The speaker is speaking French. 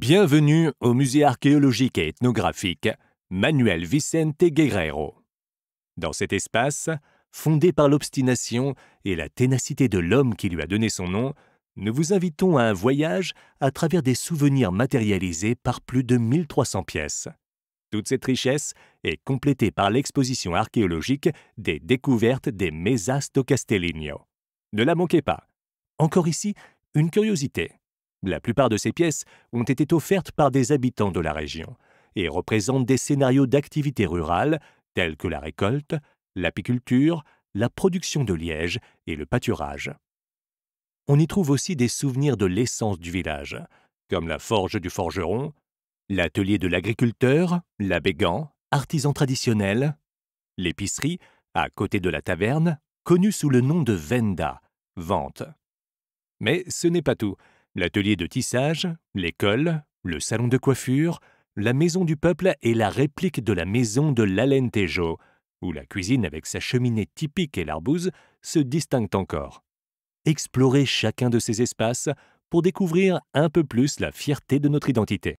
Bienvenue au musée archéologique et ethnographique Manuel Vicente Guerrero. Dans cet espace, fondé par l'obstination et la ténacité de l'homme qui lui a donné son nom, nous vous invitons à un voyage à travers des souvenirs matérialisés par plus de 1300 pièces. Toute cette richesse est complétée par l'exposition archéologique des découvertes des Mesas Castellino. Ne la manquez pas. Encore ici, une curiosité. La plupart de ces pièces ont été offertes par des habitants de la région et représentent des scénarios d'activité rurales tels que la récolte, l'apiculture, la production de liège et le pâturage. On y trouve aussi des souvenirs de l'essence du village, comme la forge du forgeron, l'atelier de l'agriculteur, la artisan traditionnel, l'épicerie, à côté de la taverne, connue sous le nom de Venda, vente. Mais ce n'est pas tout l'atelier de tissage, l'école, le salon de coiffure, la maison du peuple et la réplique de la maison de Tejo, où la cuisine avec sa cheminée typique et l'arbouze se distinguent encore. Explorez chacun de ces espaces pour découvrir un peu plus la fierté de notre identité.